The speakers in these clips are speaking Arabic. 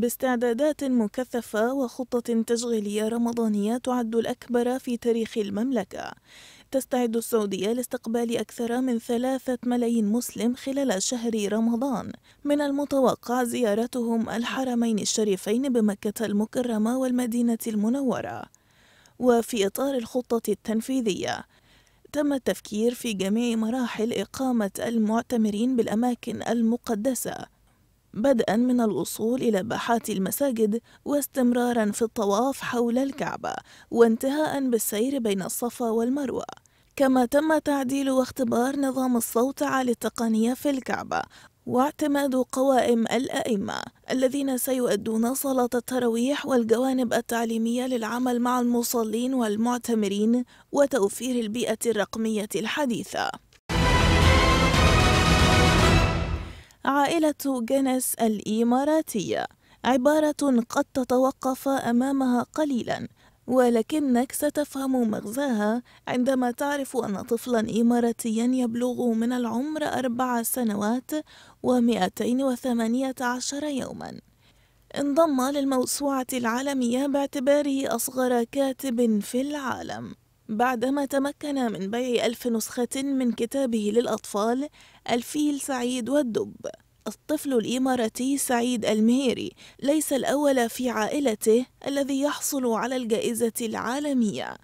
باستعدادات مكثفة وخطة تشغيلية رمضانية تعد الأكبر في تاريخ المملكة تستعد السعودية لاستقبال أكثر من ثلاثة ملايين مسلم خلال شهر رمضان من المتوقع زيارتهم الحرمين الشريفين بمكة المكرمة والمدينة المنورة وفي إطار الخطة التنفيذية تم التفكير في جميع مراحل إقامة المعتمرين بالأماكن المقدسة بدءا من الوصول إلى باحات المساجد واستمرارا في الطواف حول الكعبة وانتهاء بالسير بين الصفا والمروة كما تم تعديل واختبار نظام الصوت على التقنيه في الكعبة واعتماد قوائم الأئمة الذين سيؤدون صلاة التراويح والجوانب التعليمية للعمل مع المصلين والمعتمرين وتوفير البيئة الرقمية الحديثة عائلة جنس الإماراتية عبارة قد تتوقف أمامها قليلاً ولكنك ستفهم مغزاها عندما تعرف أن طفلا إماراتيا يبلغ من العمر أربع سنوات ومئتين وثمانية عشر يوما انضم للموسوعة العالمية باعتباره أصغر كاتب في العالم بعدما تمكن من بيع ألف نسخة من كتابه للأطفال الفيل سعيد والدب الطفل الإماراتي سعيد المهيري ليس الأول في عائلته الذي يحصل على الجائزة العالمية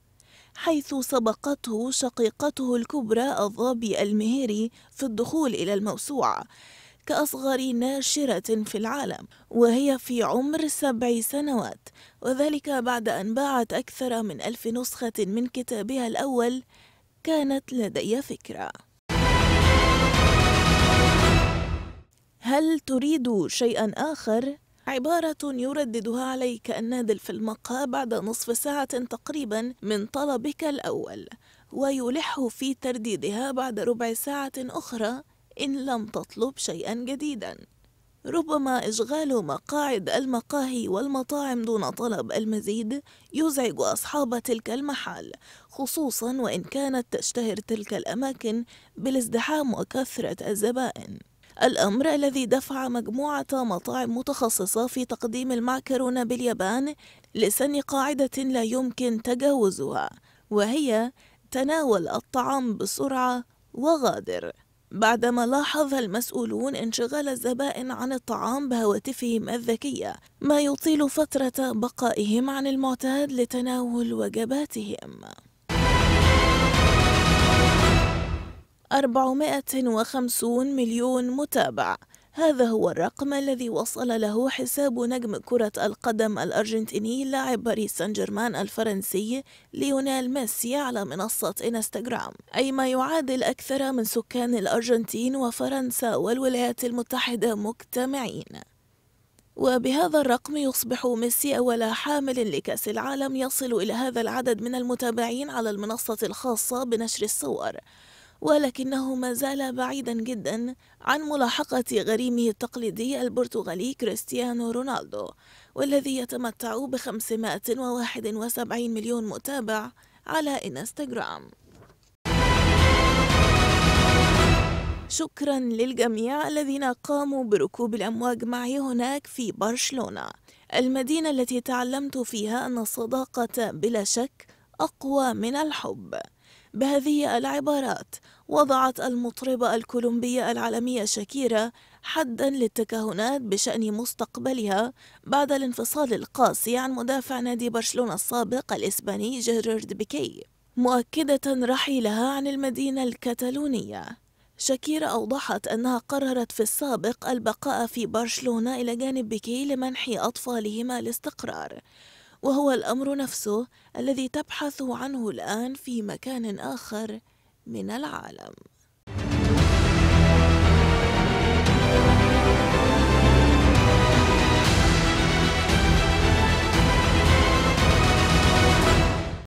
حيث سبقته شقيقته الكبرى الضابي المهيري في الدخول إلى الموسوعة كأصغر ناشرة في العالم وهي في عمر سبع سنوات وذلك بعد أن باعت أكثر من ألف نسخة من كتابها الأول كانت لدي فكرة هل تريد شيئا آخر؟ عبارة يرددها عليك النادل في المقهى بعد نصف ساعة تقريبا من طلبك الأول ويلح في ترديدها بعد ربع ساعة أخرى إن لم تطلب شيئا جديدا ربما إشغال مقاعد المقاهي والمطاعم دون طلب المزيد يزعج أصحاب تلك المحال خصوصا وإن كانت تشتهر تلك الأماكن بالازدحام وكثرة الزبائن الأمر الذي دفع مجموعة مطاعم متخصصة في تقديم المعكرونة باليابان لسن قاعدة لا يمكن تجاوزها وهي تناول الطعام بسرعة وغادر بعدما لاحظ المسؤولون انشغال الزبائن عن الطعام بهواتفهم الذكية ما يطيل فترة بقائهم عن المعتاد لتناول وجباتهم 450 مليون متابع هذا هو الرقم الذي وصل له حساب نجم كرة القدم الأرجنتيني لاعب باريس سان جيرمان الفرنسي ليونيل ميسي على منصة إنستغرام أي ما يعادل أكثر من سكان الأرجنتين وفرنسا والولايات المتحدة مجتمعين وبهذا الرقم يصبح ميسي أول حامل لكأس العالم يصل إلى هذا العدد من المتابعين على المنصة الخاصة بنشر الصور ولكنه ما زال بعيدا جدا عن ملاحقة غريمه التقليدي البرتغالي كريستيانو رونالدو والذي يتمتع ب 571 مليون متابع على إنستغرام شكرا للجميع الذين قاموا بركوب الأمواج معي هناك في برشلونة المدينة التي تعلمت فيها أن الصداقة بلا شك أقوى من الحب بهذه العبارات وضعت المطربة الكولومبية العالمية شاكيرا حدا للتكهنات بشأن مستقبلها بعد الانفصال القاسي عن مدافع نادي برشلونة السابق الإسباني جيرارد بيكي مؤكدة رحيلها عن المدينة الكتالونية شاكيرا أوضحت أنها قررت في السابق البقاء في برشلونة إلى جانب بيكي لمنح أطفالهما الاستقرار وهو الأمر نفسه الذي تبحث عنه الآن في مكان آخر من العالم